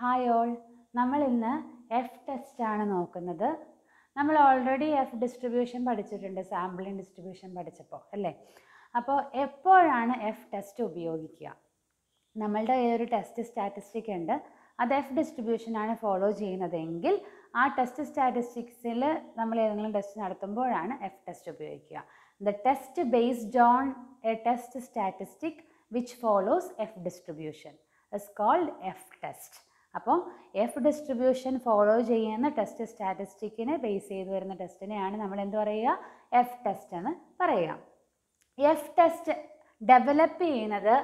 hi all നമ്മൾ ഇന്ന് F test ആണ് നോക്കുന്നത് നമ്മൾ ഓൾറെഡി എഫ് ഡിസ്ട്രിബ്യൂഷൻ പഠിച്ചിട്ടുണ്ട് സാമ്പിളിൻ ഡിസ്ട്രിബ്യൂഷൻ പഠിച്ചപ്പോൾ അല്ലേ അപ്പോൾ എപ്പോഴാണ് എഫ് ടെസ്റ്റ് ഉപയോഗിക്കുക നമ്മളുടെ ഈ ഒരു ടെസ്റ്റ് സ്റ്റാറ്റിസ്റ്റിക് ഉണ്ട് അത് എഫ് ഡിസ്ട്രിബ്യൂഷനാണ് ഫോളോ ചെയ്യുന്നതെങ്കിൽ ആ ടെസ്റ്റ് സ്റ്റാറ്റിസ്റ്റിക്സിൽ നമ്മൾ ഏതെങ്കിലും ടെസ്റ്റ് നടത്തുമ്പോഴാണ് എഫ് ടെസ്റ്റ് ഉപയോഗിക്കുക the test based on a test statistic which follows F distribution is called F test അപ്പോൾ എഫ് ഡിസ്ട്രിബ്യൂഷൻ ഫോളോ ചെയ്യുന്ന ടെസ്റ്റ് സ്റ്റാറ്റിസ്റ്റിക്കിനെ ബേസ് ചെയ്ത് വരുന്ന ടെസ്റ്റിനെയാണ് നമ്മൾ എന്ത് പറയുക എഫ് ടെസ്റ്റ് എന്ന് പറയുക എഫ് ടെസ്റ്റ് ഡെവലപ്പ് ചെയ്യുന്നത്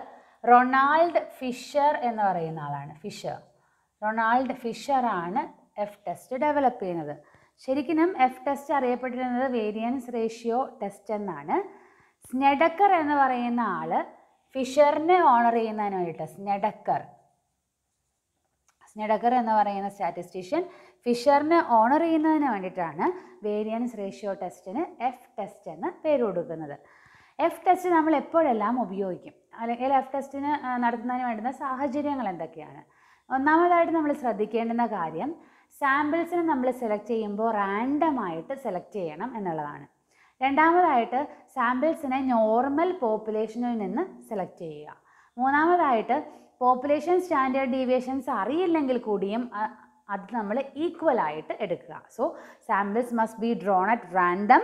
റൊണാൾഡ് ഫിഷർ എന്ന് പറയുന്ന ആളാണ് ഫിഷർ റൊണാൾഡ് ഫിഷറാണ് എഫ് ടെസ്റ്റ് ഡെവലപ്പ് ചെയ്യുന്നത് ശരിക്കും എഫ് ടെസ്റ്റ് അറിയപ്പെട്ടിരുന്നത് വേരിയൻസ് റേഷ്യോ ടെസ്റ്റ് എന്നാണ് സ്നെഡക്കർ എന്ന് പറയുന്ന ആൾ ഫിഷറിനെ ഓണർ ചെയ്യുന്നതിനായിട്ട് സ്നെഡക്കർ സ്നെഡക്കർ എന്ന് പറയുന്ന സ്റ്റാറ്റിസ്റ്റീഷ്യൻ ഫിഷറിനെ ഓണർ ചെയ്യുന്നതിന് വേണ്ടിയിട്ടാണ് വേരിയൻസ് റേഷ്യോ ടെസ്റ്റിന് എഫ് ടെസ്റ്റ് എന്ന് പേര് കൊടുക്കുന്നത് എഫ് ടെസ്റ്റ് നമ്മൾ എപ്പോഴെല്ലാം ഉപയോഗിക്കും അല്ലെങ്കിൽ എഫ് ടെസ്റ്റിന് നടത്തുന്നതിന് വേണ്ടുന്ന സാഹചര്യങ്ങൾ എന്തൊക്കെയാണ് ഒന്നാമതായിട്ട് നമ്മൾ ശ്രദ്ധിക്കേണ്ടുന്ന കാര്യം സാമ്പിൾസിനെ നമ്മൾ സെലക്ട് ചെയ്യുമ്പോൾ റാൻഡമായിട്ട് സെലക്ട് ചെയ്യണം എന്നുള്ളതാണ് രണ്ടാമതായിട്ട് സാമ്പിൾസിനെ നോർമൽ പോപ്പുലേഷനിൽ നിന്ന് സെലക്ട് ചെയ്യുക മൂന്നാമതായിട്ട് പോപ്പുലേഷൻ സ്റ്റാൻഡേർഡ് ഡീവിയേഷൻസ് അറിയില്ലെങ്കിൽ കൂടിയും അത് നമ്മൾ ഈക്വൽ ആയിട്ട് എടുക്കുക so samples must be drawn at random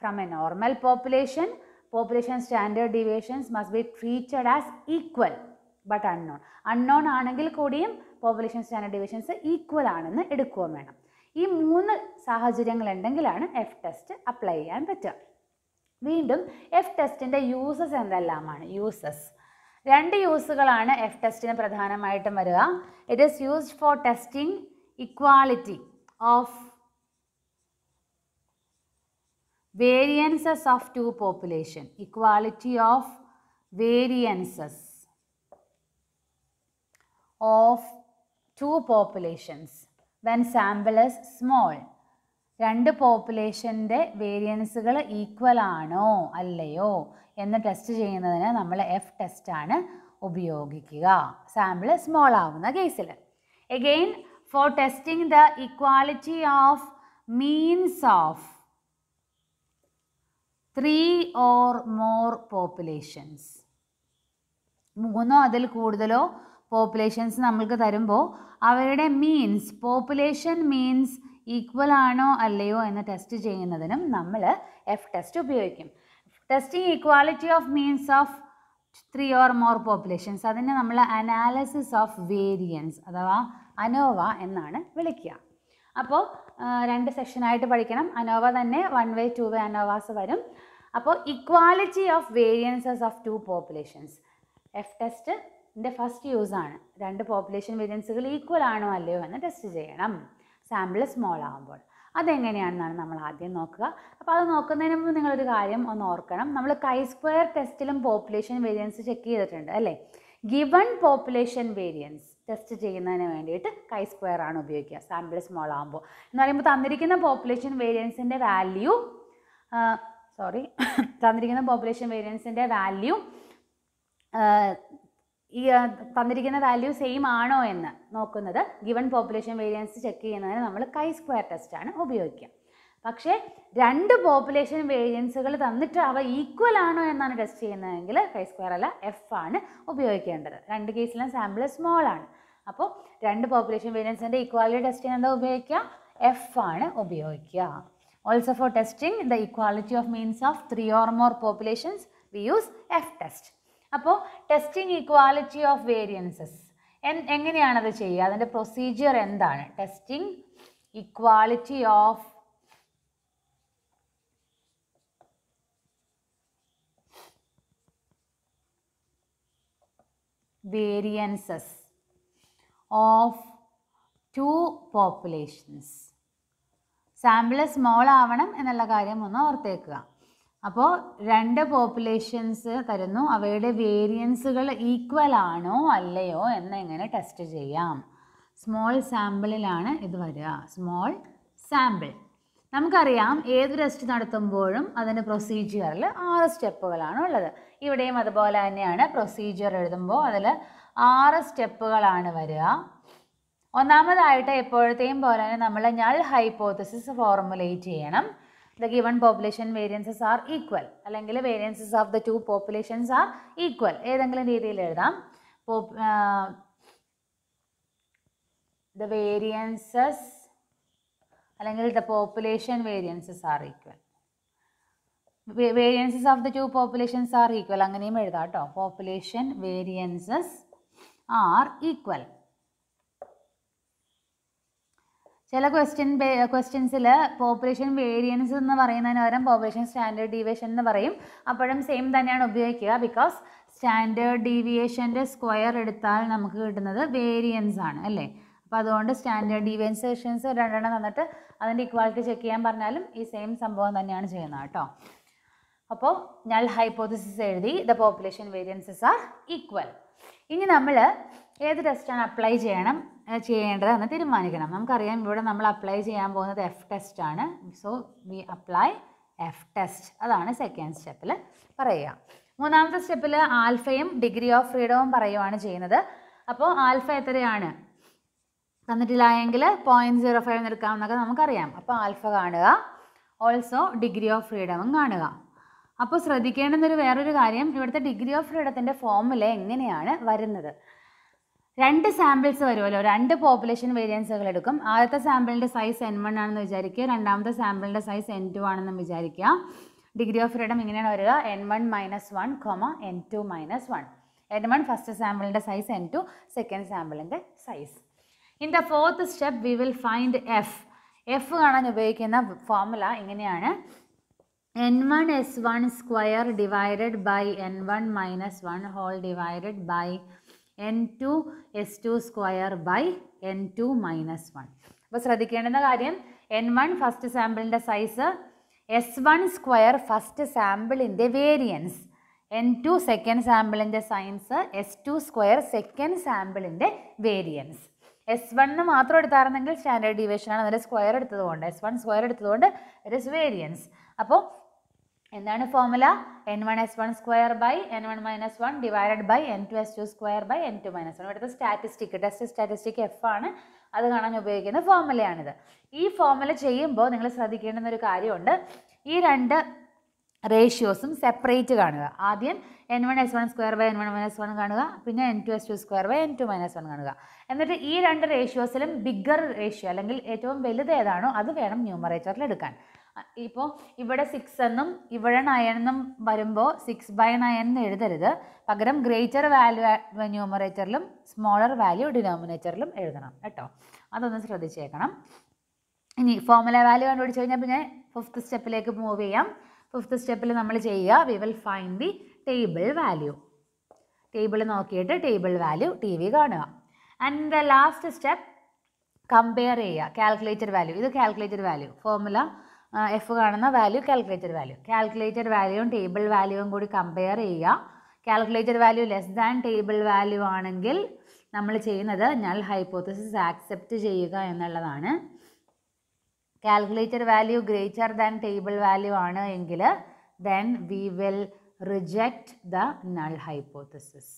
from a normal population population standard deviations must be treated as equal but unknown unknown ആണെങ്കിൽ കൂടിയും പോപ്പുലേഷൻ സ്റ്റാൻഡേർഡ് ഡിവിഷൻസ് ഈക്വൽ ആണെന്ന് എടുക്കുകയും വേണം ഈ മൂന്ന് സാഹചര്യങ്ങൾ ഉണ്ടെങ്കിലാണ് എഫ് ടെസ്റ്റ് അപ്ലൈ ചെയ്യാൻ പറ്റുക വീണ്ടും എഫ് ടെസ്റ്റിൻ്റെ യൂസസ് എന്തെല്ലാമാണ് യൂസസ് രണ്ട് യൂസുകളാണ് എഫ് ടെസ്റ്റിന് പ്രധാനമായിട്ടും വരിക it is used for testing equality of variances of two population equality of variances of two populations when sample is small രണ്ട് പോപ്പുലേഷൻ്റെ വേരിയൻസുകൾ ഈക്വൽ ആണോ അല്ലയോ എന്ന് ടെസ്റ്റ് ചെയ്യുന്നതിന് നമ്മൾ എഫ് ടെസ്റ്റാണ് ഉപയോഗിക്കുക സാമ്പിൾ സ്മോൾ ആവുന്ന കേസിൽ again for testing the equality of means of three or more populations മൂന്നോ അതിൽ കൂടുതലോ പോപ്പുലേഷൻസ് നമ്മൾക്ക് തരുമ്പോൾ അവരുടെ മീൻസ് പോപ്പുലേഷൻ മീൻസ് ഈക്വൽ ആണോ അല്ലയോ എന്ന് ടെസ്റ്റ് ചെയ്യുന്നതിനും നമ്മൾ എഫ് ടെസ്റ്റ് ഉപയോഗിക്കും testing equality of means of three or more populations അതിനെ നമ്മൾ അനാലിസിസ് ഓഫ് വേരിയൻസ് അഥവാ അനോവ എന്നാണ് വിളിക്കുക അപ്പോൾ രണ്ട് സെക്ഷനായിട്ട് പഠിക്കണം അനോവ തന്നെ one way to way ANOVAs വരും അപ്പോൾ equality of variances of two populations F test ഇതിൻ്റെ ഫസ്റ്റ് യൂസാണ് രണ്ട് പോപ്പുലേഷൻ വേരിയൻസുകൾ ഈക്വൽ ആണോ അല്ലയോ എന്ന് ടെസ്റ്റ് ചെയ്യണം സാമ്പിൾ സ്മോൾ ആകുമ്പോൾ അതെങ്ങനെയാണെന്നാണ് നമ്മൾ ആദ്യം നോക്കുക അപ്പോൾ അത് നോക്കുന്നതിന് മുമ്പ് നിങ്ങളൊരു കാര്യം ഒന്ന് ഓർക്കണം നമ്മൾ കൈ സ്ക്വയർ ടെസ്റ്റിലും പോപ്പുലേഷൻ വേരിയൻസ് ചെക്ക് ചെയ്തിട്ടുണ്ട് അല്ലേ ഗിവൺ പോപ്പുലേഷൻ വേരിയൻസ് ടെസ്റ്റ് ചെയ്യുന്നതിന് വേണ്ടിയിട്ട് കൈ സ്ക്വയർ ആണ് ഉപയോഗിക്കുക സാമ്പിൾ സ്മോൾ ആകുമ്പോൾ എന്ന് പറയുമ്പോൾ തന്നിരിക്കുന്ന പോപ്പുലേഷൻ വേരിയൻസിൻ്റെ വാല്യൂ സോറി തന്നിരിക്കുന്ന പോപ്പുലേഷൻ വേരിയൻസിൻ്റെ വാല്യൂ ഈ തന്നിരിക്കുന്ന വാല്യൂ സെയിം ആണോ എന്ന് നോക്കുന്നത് ഗിവൺ പോപ്പുലേഷൻ വേരിയൻസ് ചെക്ക് ചെയ്യുന്നതിന് നമ്മൾ കൈ സ്ക്വയർ ടെസ്റ്റ് ആണ് ഉപയോഗിക്കുക പക്ഷേ രണ്ട് പോപ്പുലേഷൻ വേരിയൻസുകൾ തന്നിട്ട് അവ ഈക്വൽ ആണോ എന്നാണ് ടെസ്റ്റ് ചെയ്യുന്നതെങ്കിൽ കൈ സ്ക്വയർ അല്ല എഫ് ആണ് ഉപയോഗിക്കേണ്ടത് രണ്ട് കേസിലും സാമ്പിൾ സ്മോൾ ആണ് അപ്പോൾ രണ്ട് പോപ്പുലേഷൻ വേരിയൻസിൻ്റെ ഈക്വാലിറ്റി ടെസ്റ്റ് ചെയ്യുന്നത് ഉപയോഗിക്കുക എഫ് ആണ് ഉപയോഗിക്കുക also for testing the equality of means of three or more populations we use F test അപ്പോൾ ടെസ്റ്റിംഗ് ഇക്വാലിറ്റി ഓഫ് വേരിയൻസസ് എങ്ങനെയാണത് ചെയ്യുക അതിൻ്റെ പ്രൊസീജിയർ എന്താണ് testing equality of variances of two populations sample small ആവണം എന്നുള്ള കാര്യം ഒന്ന് ഓർത്തേക്കുക അപ്പോൾ രണ്ട് പോപ്പുലേഷൻസ് തരുന്നു അവയുടെ വേരിയൻസുകൾ ഈക്വൽ ആണോ അല്ലയോ എന്നെങ്ങനെ ടെസ്റ്റ് ചെയ്യാം സ്മോൾ സാമ്പിളിലാണ് ഇത് വരിക സ്മോൾ സാമ്പിൾ നമുക്കറിയാം ഏത് ടെസ്റ്റ് നടത്തുമ്പോഴും അതിൻ്റെ പ്രൊസീജിയറിൽ ആറ് സ്റ്റെപ്പുകളാണ് ഉള്ളത് ഇവിടെയും അതുപോലെ തന്നെയാണ് പ്രൊസീജിയർ എഴുതുമ്പോൾ അതിൽ ആറ് സ്റ്റെപ്പുകളാണ് വരിക ഒന്നാമതായിട്ട് എപ്പോഴത്തെയും പോലെ തന്നെ നമ്മൾ ഞൾ ഹൈപ്പോത്തസിസ് ഫോർമുലേറ്റ് ചെയ്യണം the given population variances are equal അല്ലെങ്കിൽ variances of the two populations are equal ഏതെങ്കിലും രീതിയിൽ എഴുതാം ദ വേരിയൻസസ് അല്ലെങ്കിൽ the population variances are equal variances of the two populations are equal അങ്ങനെയും എഴുതാം കേട്ടോ പോപ്പുലേഷൻ വേരിയൻസസ് ആർ ഈക്വൽ ചില question ക്വസ്റ്റ്യൻസിൽ പോപ്പുലേഷൻ വേരിയൻസ് എന്ന് പറയുന്നതിന് പകരം പോപ്പുലേഷൻ സ്റ്റാൻഡേർഡ് ഡീവിയേഷൻ എന്ന് പറയും അപ്പോഴും സെയിം തന്നെയാണ് ഉപയോഗിക്കുക ബിക്കോസ് സ്റ്റാൻഡേർഡ് ഡീവിയേഷൻ്റെ സ്ക്വയർ എടുത്താൽ നമുക്ക് കിട്ടുന്നത് വേരിയൻസ് ആണ് അല്ലേ അപ്പോൾ അതുകൊണ്ട് സ്റ്റാൻഡേർഡ് ഡീവിയൻസേഷൻസ് രണ്ടെണ്ണം തന്നിട്ട് അതിൻ്റെ ഇക്വാലിറ്റി ചെക്ക് ചെയ്യാൻ പറഞ്ഞാലും ഈ സെയിം സംഭവം തന്നെയാണ് ചെയ്യുന്നത് കേട്ടോ അപ്പോൾ ഞാൻ ഹൈപ്പോതിസിസ് എഴുതി the population variances are equal ഇനി നമ്മൾ ഏത് ടെസ്റ്റാണ് അപ്ലൈ ചെയ്യണം ചെയ്യേണ്ടതെന്ന് തീരുമാനിക്കണം നമുക്കറിയാം ഇവിടെ നമ്മൾ അപ്ലൈ ചെയ്യാൻ പോകുന്നത് എഫ് ടെസ്റ്റ് ആണ് so we apply F test അതാണ് സെക്കൻഡ് സ്റ്റെപ്പിൽ പറയുക മൂന്നാമത്തെ സ്റ്റെപ്പിൽ ആൽഫയും ഡിഗ്രി ഓഫ് ഫ്രീഡവും പറയുവാണ് ചെയ്യുന്നത് അപ്പോൾ ആൽഫ എത്രയാണ് തന്നിട്ടില്ല എങ്കിൽ പോയിൻറ്റ് സീറോ ഫൈവ് എടുക്കാമെന്നൊക്കെ നമുക്കറിയാം അപ്പോൾ ആൽഫ കാണുക ഓൾസോ ഡിഗ്രി ഓഫ് ഫ്രീഡവും കാണുക അപ്പോൾ ശ്രദ്ധിക്കേണ്ടുന്നൊരു വേറൊരു കാര്യം ഇവിടുത്തെ ഡിഗ്രി ഓഫ് ഫ്രീഡത്തിൻ്റെ ഫോമിൽ എങ്ങനെയാണ് വരുന്നത് രണ്ട് സാമ്പിൾസ് വരുമല്ലോ രണ്ട് പോപ്പുലേഷൻ വേരിയൻസുകൾ എടുക്കും ആദ്യത്തെ സാമ്പിളിൻ്റെ സൈസ് എൻ വൺ ആണെന്ന് വിചാരിക്കുക രണ്ടാമത്തെ സാമ്പിളിൻ്റെ സൈസ് എൻ ടു ആണെന്ന് വിചാരിക്കുക ഡിഗ്രി ഓഫ് ഫ്രീഡം ഇങ്ങനെയാണ് വരിക N one minus one comma N two minus one N one first സാമ്പിളിൻ്റെ സൈസ് എൻ ടു സെക്കൻഡ് സാമ്പിളിൻ്റെ size in the fourth step we will find F F കാണാൻ ഉപയോഗിക്കുന്ന formula ഇങ്ങനെയാണ് N one S one square divided by N one minus one whole divided by N two S two square by N two minus one അപ്പോൾ ശ്രദ്ധിക്കേണ്ടുന്ന കാര്യം N one first സാമ്പിളിൻ്റെ size S one square first സാമ്പിളിൻ്റെ variance N two second സാമ്പിളിൻ്റെ science S two square second സാമ്പിളിൻ്റെ variance S one മാത്രം എടുത്തായിരുന്നെങ്കിൽ standard ഡീവേഷനാണ് അതിൻ്റെ സ്ക്വയർ എടുത്തതുകൊണ്ട് എസ് വൺ സ്ക്വയർ എടുത്തതുകൊണ്ട് ഇറ്റ് ഇസ് വേരിയൻസ് അപ്പോൾ എന്താണ് formula N one S one square by N one minus one divided by N two S two square by N two minus one ഇവിടുത്തെ statistic test statistic F ആണ് അത് കാണാൻ ഉപയോഗിക്കുന്ന ഫോമുലയാണിത് ഈ formula ചെയ്യുമ്പോൾ നിങ്ങൾ ശ്രദ്ധിക്കേണ്ടുന്ന ഒരു കാര്യമുണ്ട് ഈ രണ്ട് റേഷ്യോസും സെപ്പറേറ്റ് കാണുക ആദ്യം N one S one square by N one minus one കാണുക പിന്നെ N two S two square by N two minus one കാണുക എന്നിട്ട് ഈ രണ്ട് റേഷ്യോസിലും ബിഗ്ഗർ റേഷ്യോ അല്ലെങ്കിൽ ഏറ്റവും വലുത് ഏതാണോ അത് വേണം ന്യൂമറേറ്ററിൽ എടുക്കാൻ ഇപ്പോൾ ഇവിടെ സിക്സ് എന്നും ഇവിടെ നയൻ എന്നും വരുമ്പോൾ സിക്സ് ബൈ നയൻ എന്ന് എഴുതരുത് പകരം ഗ്രേറ്റർ വാല്യൂ ന്യൂമറേറ്ററിലും സ്മോളർ വാല്യൂ ഡിനോമിനേറ്ററിലും എഴുതണം കേട്ടോ അതൊന്ന് ശ്രദ്ധിച്ചേക്കണം ഇനി ഫോർമുല വാല്യൂ കണ്ടുപിടിച്ച് കഴിഞ്ഞാൽ പിന്നെ ഫിഫ്ത്ത് സ്റ്റെപ്പിലേക്ക് മൂവ് ചെയ്യാം ഫിഫ്ത്ത് സ്റ്റെപ്പിൽ നമ്മൾ ചെയ്യുക we will find the table value table നോക്കിയിട്ട് ടേബിൾ വാല്യൂ ടി വി കാണുക and the last step compare ചെയ്യുക കാൽക്കുലേറ്റഡ് വാല്യൂ ഇത് കാൽക്കുലേറ്റഡ് വാല്യൂ ഫോർമുല എഫ് കാണുന്ന വാല്യൂ കാൽക്കുലേറ്റഡ് വാല്യൂ കാൽക്കുലേറ്റഡ് വാല്യൂവും ടേബിൾ വാല്യൂവും കൂടി കമ്പയർ ചെയ്യുക calculated value less than table value ആണെങ്കിൽ നമ്മൾ ചെയ്യുന്നത് ഞാൻ ഹൈപ്പോത്തസിസ് ആക്സെപ്റ്റ് ചെയ്യുക എന്നുള്ളതാണ് calculated value greater than table value ആണ് എങ്കിൽ then we will reject the null hypothesis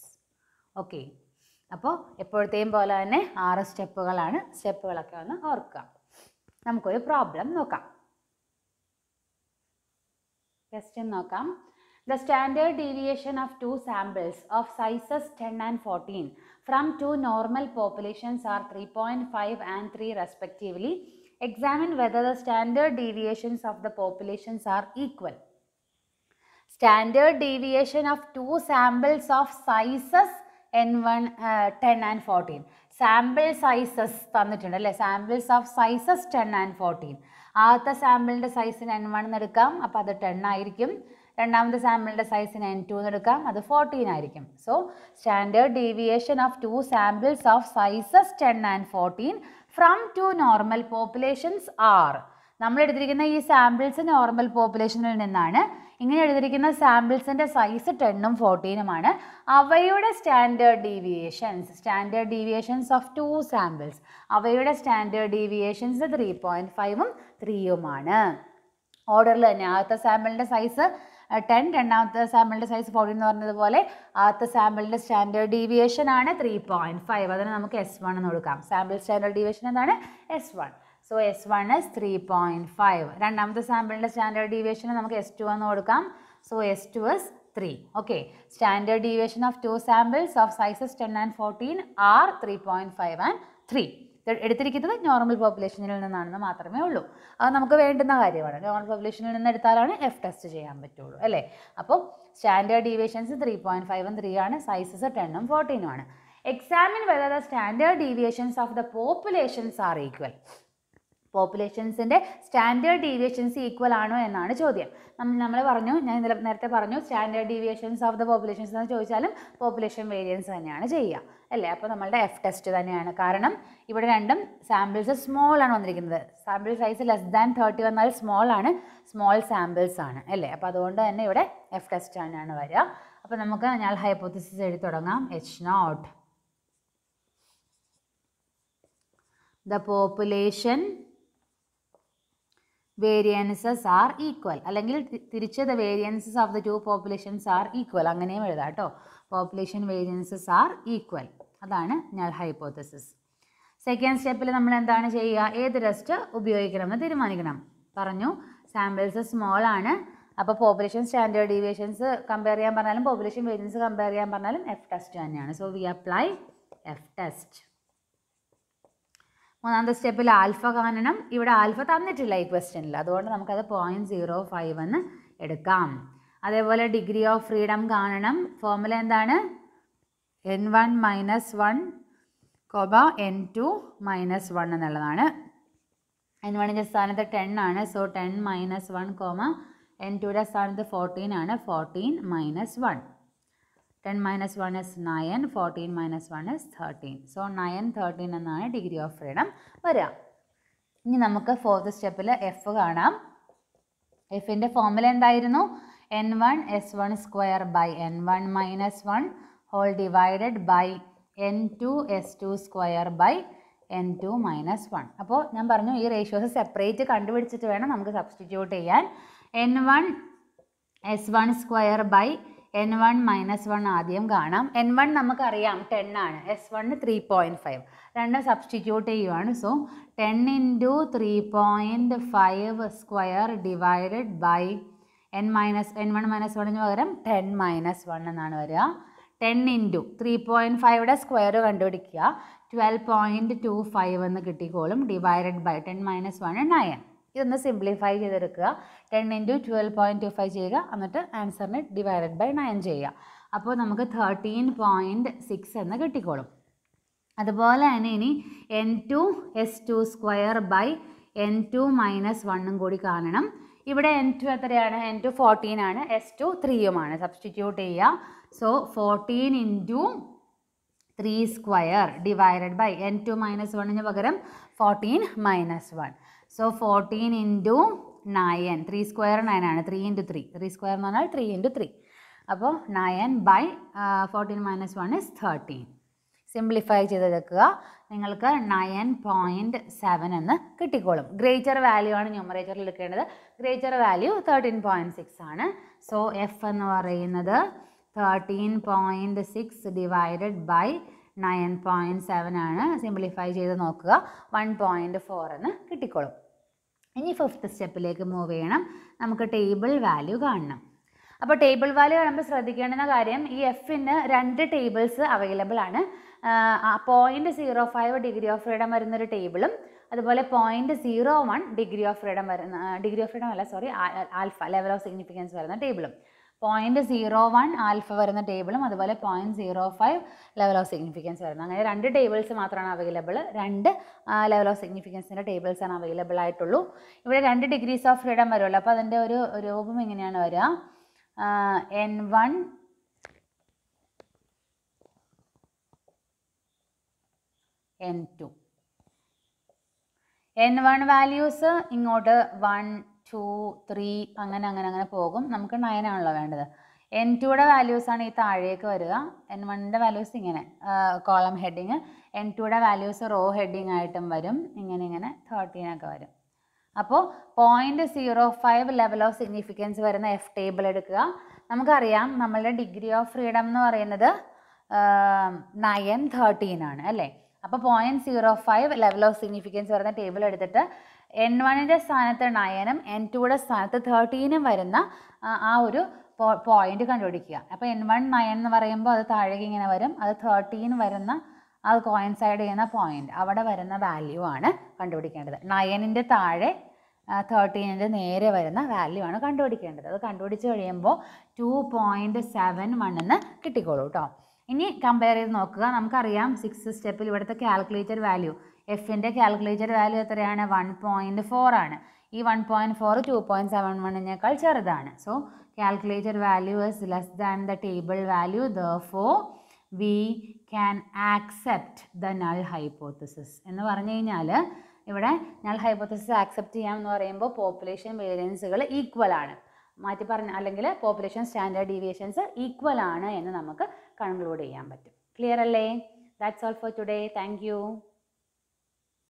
okay അപ്പോൾ എപ്പോഴത്തെയും പോലെ തന്നെ ആറ് സ്റ്റെപ്പുകളാണ് സ്റ്റെപ്പുകളൊക്കെ ഒന്ന് ഓർക്കുക നമുക്കൊരു പ്രോബ്ലം നോക്കാം ക്വസ്റ്റ്യൻ നോക്കാം the standard deviation of two samples of sizes ten and fourteen from two normal populations are three point five and three respectively examine whether the standard deviations of the populations are equal standard deviation of two samples of sizes N one ten and fourteen sample sizes തന്നിട്ടുണ്ട് അല്ലേ samples of sizes ten and fourteen ആദ്യത്തെ സാമ്പിളിൻ്റെ size N one എന്ന് എടുക്കാം അപ്പോൾ അത് ten ആയിരിക്കും രണ്ടാമത്തെ സാമ്പിളിൻ്റെ സൈസ് എൻ ടു എന്ന് എടുക്കാം അത് ഫോർട്ടീൻ ആയിരിക്കും so standard deviation of two samples of sizes ten and fourteen from two normal populations are നമ്മൾ എടുത്തിരിക്കുന്ന ഈ സാമ്പിൾസ് നോർമൽ പോപ്പുലേഷനിൽ നിന്നാണ് ഇങ്ങനെ എഴുതിയിരിക്കുന്ന സാമ്പിൾസിൻ്റെ സൈസ് ടെണ്ണും ഫോർട്ടീനുമാണ് അവയുടെ standard deviations standard deviations of two samples അവയുടെ സ്റ്റാൻഡേർഡ് ഡീവിയേഷൻസ് ത്രീ പോയിൻറ്റ് ഫൈവും ത്രീയുമാണ് ഓർഡറിൽ തന്നെ ആദ്യത്തെ സാമ്പിളിൻ്റെ സൈസ് ടെൻ രണ്ടാമത്തെ സാമ്പിളിൻ്റെ സൈസ് ഫോർട്ടീൻ എന്ന് പറഞ്ഞതുപോലെ ആദ്യത്തെ സാമ്പിളിൻ്റെ സ്റ്റാൻഡേർഡ് ഡീവിയേഷൻ ആണ് ത്രീ പോയിൻറ്റ് ഫൈവ് അതിന് നമുക്ക് എസ് വൺ എന്ന് കൊടുക്കാം സാമ്പിൾ സ്റ്റാൻഡേർഡ് ഡീവിയേഷൻ എന്താണ് S one so S one S three point five രണ്ടാമത്തെ സാമ്പിളിൻ്റെ സ്റ്റാൻഡേർഡ് ഡീവിയേഷൻ നമുക്ക് എസ് ടു എന്ന് കൊടുക്കാം so S two S three okay standard deviation of two samples of sizes ten and fourteen are three point five and three എടുത്തിരിക്കുന്നത് normal പോപ്പുലേഷനിൽ നിന്നാണെന്ന് മാത്രമേ ഉള്ളൂ അത് നമുക്ക് വേണ്ടുന്ന കാര്യമാണ് നോർമൽ പോപ്പുലേഷനിൽ നിന്ന് എടുത്താലാണ് എഫ് ടെസ്റ്റ് ചെയ്യാൻ പറ്റുള്ളൂ അല്ലേ അപ്പോൾ സ്റ്റാൻഡേർഡ് ഡീവിയേഷൻസ് ത്രീ പോയിൻറ്റ് ഫൈവും ത്രീ ആണ് സൈസസ് ടെണ്ണും ഫോർട്ടീനും ആണ് examine whether the standard deviations of the populations are equal പോപ്പുലേഷൻസിൻ്റെ സ്റ്റാൻഡേർഡ് ഡീവിയേഷൻസ് ഈക്വൽ ആണോ എന്നാണ് ചോദ്യം നമ്മൾ നമ്മൾ പറഞ്ഞു ഞാൻ നേരത്തെ പറഞ്ഞു standard deviations of the populations എന്ന് ചോദിച്ചാലും പോപ്പുലേഷൻ വേരിയൻസ് തന്നെയാണ് ചെയ്യുക അല്ലേ അപ്പോൾ നമ്മളുടെ എഫ് ടെസ്റ്റ് തന്നെയാണ് കാരണം ഇവിടെ രണ്ടും സാമ്പിൾസ് സ്മോൾ ആണ് വന്നിരിക്കുന്നത് sample size less than thirty വന്നാൽ സ്മോൾ ആണ് സ്മോൾ സാമ്പിൾസ് ആണ് അല്ലേ അപ്പോൾ അതുകൊണ്ട് തന്നെ ഇവിടെ എഫ് ടെസ്റ്റ് തന്നെയാണ് വരിക അപ്പോൾ നമുക്ക് ഞാൻ ഹൈപ്പോത്തിസിസ് എഴുതി തുടങ്ങാം H naught the population variances are equal അല്ലെങ്കിൽ തിരിച്ച് the variances of the two populations are equal അങ്ങനെയും എഴുതാം കേട്ടോ പോപ്പുലേഷൻ വേരിയൻസസ് ആർ ഈക്വൽ അതാണ് നൾ ഹൈപ്പോത്തസിസ് സെക്കൻഡ് സ്റ്റെപ്പിൽ നമ്മൾ എന്താണ് ചെയ്യുക ഏത് ടെസ്റ്റ് ഉപയോഗിക്കണമെന്ന് തീരുമാനിക്കണം പറഞ്ഞു സാമ്പിൾസ് സ്മോൾ ആണ് അപ്പോൾ പോപ്പുലേഷൻ സ്റ്റാൻഡേർഡ് ഡീവിയേഷൻസ് കമ്പയർ ചെയ്യാൻ പറഞ്ഞാലും പോപ്പുലേഷൻ വേരിയൻസ് കമ്പയർ ചെയ്യാൻ പറഞ്ഞാലും എഫ് ടെസ്റ്റ് തന്നെയാണ് so we apply F test മൂന്നാമത്തെ സ്റ്റെപ്പിൽ ആൽഫ കാണണം ഇവിടെ ആൽഫ തന്നിട്ടില്ല ഈ ക്വസ്റ്റ്യനിൽ അതുകൊണ്ട് നമുക്കത് പോയിൻറ്റ് സീറോ ഫൈവ് എന്ന് എടുക്കാം അതേപോലെ ഡിഗ്രി ഓഫ് ഫ്രീഡം കാണണം ഫോർമുല എന്താണ് N one minus one comma N two minus one എന്നുള്ളതാണ് എൻ വണ്ണിൻ്റെ സ്ഥാനത്ത് ടെൻ ആണ് so ten minus one comma N ടുയുടെ സ്ഥാനത്ത് ഫോർട്ടീൻ ആണ് fourteen minus one ten minus one is nine fourteen minus one is thirteen so nine thirteen എന്നാണ് degree of freedom വരിക ഇനി നമുക്ക് ഫോർത്ത് സ്റ്റെപ്പിൽ എഫ് കാണാം എഫിൻ്റെ ഫോമുല എന്തായിരുന്നു N one S one square by N one minus one whole divided by N two S two square by N two minus one അപ്പോൾ ഞാൻ പറഞ്ഞു ഈ റേഷ്യോസ് സെപ്പറേറ്റ് കണ്ടുപിടിച്ചിട്ട് വേണം നമുക്ക് സബ്സ്റ്റിറ്റ്യൂട്ട് ചെയ്യാൻ N one S one square by N one minus one ആദ്യം കാണാം എൻ വൺ നമുക്കറിയാം ടെൻ ആണ് S one three point five രണ്ട് സബ്സ്റ്റിറ്റ്യൂട്ട് ചെയ്യുവാണ് so ten into three point five square divided by N minus N one minus വണ്ണിന് പകരം ten minus one എന്നാണ് വരിക ടെൻ ഇൻറ്റു ത്രീ പോയിൻറ്റ് ഫൈവയുടെ സ്ക്വയർ കണ്ടുപിടിക്കുക ട്വൽവ് പോയിൻറ്റ് ടു ഫൈവ് എന്ന് കിട്ടിക്കോളും divided by ten minus one nine ഇതൊന്ന് simplify ചെയ്തെടുക്കുക ten into twelve point two five ചെയ്യുക എന്നിട്ട് ആൻസറിന് ഡിവൈഡഡ് ബൈ നയൻ ചെയ്യുക അപ്പോൾ നമുക്ക് തേർട്ടീൻ പോയിൻറ്റ് സിക്സ് എന്ന് കിട്ടിക്കോളും അതുപോലെ തന്നെ ഇനി N two S two square by N two minus വണ്ണും കൂടി കാണണം ഇവിടെ എൻ ടു എത്രയാണ് എൻ ടു ഫോർട്ടീൻ ആണ് എസ് ടു ത്രീയുമാണ് സബ്സ്റ്റിറ്റ്യൂട്ട് ചെയ്യുക so fourteen into three square divided by N two minus വണ്ണിന് പകരം fourteen minus one so fourteen into nine three square nine ആണ് three into three three square എന്ന് പറഞ്ഞാൽ three into three അപ്പോൾ nine by fourteen minus one is thirteen simplify ചെയ്തെടുക്കുക നിങ്ങൾക്ക് nine point seven എന്ന് കിട്ടിക്കോളും ഗ്രേറ്റർ വാല്യൂ ആണ് ന്യൂമറേറ്ററിൽ എടുക്കേണ്ടത് greater value thirteen point six ആണ് സോ എഫ് എന്ന് പറയുന്നത് thirteen six divided by nine point seven ആണ് സിംപ്ലിഫൈ ചെയ്ത് നോക്കുക വൺ പോയിൻറ്റ് ഫോർ എന്ന് കിട്ടിക്കോളും ഇനി ഫിഫ്ത്ത് സ്റ്റെപ്പിലേക്ക് മൂവ് ചെയ്യണം നമുക്ക് ടേബിൾ വാല്യൂ കാണണം അപ്പോൾ ടേബിൾ വാല്യൂ കാണുമ്പോൾ ശ്രദ്ധിക്കേണ്ടുന്ന കാര്യം ഈ എഫിന് രണ്ട് ടേബിൾസ് അവൈലബിൾ ആണ് point zero five degree of freedom വരുന്നൊരു ടേബിളും അതുപോലെ point zero one degree of freedom വരുന്ന ഡിഗ്രി ഓഫ് ഫ്രീഡം അല്ല sorry alpha level of significance വരുന്ന ടേബിളും പോയിന്റ് സീറോ വൺ ആൽഫ വരുന്ന ടേബിളും അതുപോലെ point zero five level of significance വരുന്നത് അങ്ങനെ രണ്ട് ടേബിൾസ് മാത്രമാണ് അവൈലബിൾ രണ്ട് ലെവൽ ഓഫ് സിഗ്നിഫിക്കൻസിൻ്റെ ടേബിൾസ് ആണ് അവൈലബിൾ ആയിട്ടുള്ളൂ ഇവിടെ രണ്ട് ഡിഗ്രീസ് ഓഫ് ഫ്രീഡം വരുമല്ലോ അപ്പോൾ അതിൻ്റെ ഒരു രൂപം എങ്ങനെയാണ് വരിക N one N two N one values ഇങ്ങോട്ട് വൺ ടു ത്രീ അങ്ങനെ അങ്ങനെ അങ്ങനെ പോകും നമുക്ക് നയൻ ആണല്ലോ വേണ്ടത് എൻ ടുയുടെ വാല്യൂസാണ് ഈ താഴേക്ക് വരിക എൻ വണ്ണിൻ്റെ വാല്യൂസ് ഇങ്ങനെ കോളം ഹെഡിങ് എൻ ടുയുടെ വാല്യൂസ് റോ ഹെഡിങ് ആയിട്ടും വരും ഇങ്ങനെ ഇങ്ങനെ തേർട്ടീനൊക്കെ വരും അപ്പോൾ point zero five level of significance വരുന്ന എഫ് ടേബിൾ എടുക്കുക നമുക്കറിയാം നമ്മളുടെ ഡിഗ്രി ഓഫ് ഫ്രീഡം എന്ന് പറയുന്നത് നയൻ തേർട്ടീൻ ആണ് അല്ലേ അപ്പോൾ point zero five level of significance വരുന്ന ടേബിൾ എടുത്തിട്ട് എൻ വണ്ണിൻ്റെ സ്ഥാനത്ത് നയനും എൻ ടുയുടെ സ്ഥാനത്ത് തേർട്ടീനും വരുന്ന ആ ഒരു പോയിന്റ് കണ്ടുപിടിക്കുക അപ്പോൾ എൻ വൺ നയൻ എന്ന് പറയുമ്പോൾ അത് താഴേക്ക് ഇങ്ങനെ വരും അത് തേർട്ടീൻ വരുന്ന അത് കോയിൻസൈഡ് ചെയ്യുന്ന പോയിന്റ് അവിടെ വരുന്ന വാല്യൂ ആണ് കണ്ടുപിടിക്കേണ്ടത് നയനിൻ്റെ താഴെ തേർട്ടീനിൻ്റെ നേരെ വരുന്ന വാല്യൂ ആണ് കണ്ടുപിടിക്കേണ്ടത് അത് കണ്ടുപിടിച്ച് കഴിയുമ്പോൾ ടു പോയിൻറ്റ് സെവൻ വണ്ണെന്ന് എന്ന് കിട്ടിക്കോളൂ കേട്ടോ ഇനി കമ്പയർ ചെയ്ത് നോക്കുക നമുക്കറിയാം സിക്സ് സ്റ്റെപ്പിൽ ഇവിടുത്തെ കാൽക്കുലേറ്റഡ് വാല്യൂ എഫിൻ്റെ കാൽക്കുലേറ്റഡ് വാല്യൂ എത്രയാണ് വൺ പോയിൻ്റ് ഫോർ ആണ് ഈ one point four two point seven വണ്ണിനേക്കാൾ ചെറുതാണ് so calculated value is less than the table value therefore we can accept the null hypothesis എന്ന് പറഞ്ഞു കഴിഞ്ഞാൽ ഇവിടെ നൾ ഹൈപ്പോത്തസിസ് ആക്സെപ്റ്റ് ചെയ്യാം എന്ന് പറയുമ്പോൾ പോപ്പുലേഷൻ വേരിയൻസുകൾ ഈക്വൽ ആണ് മാറ്റി പറഞ്ഞ അല്ലെങ്കിൽ പോപ്പുലേഷൻ സ്റ്റാൻഡേർഡ് ഡീവിയേഷൻസ് ഈക്വൽ ആണ് എന്ന് നമുക്ക് കൺക്ലൂഡ് ചെയ്യാൻ പറ്റും ക്ലിയർ അല്ലേ that's all for today thank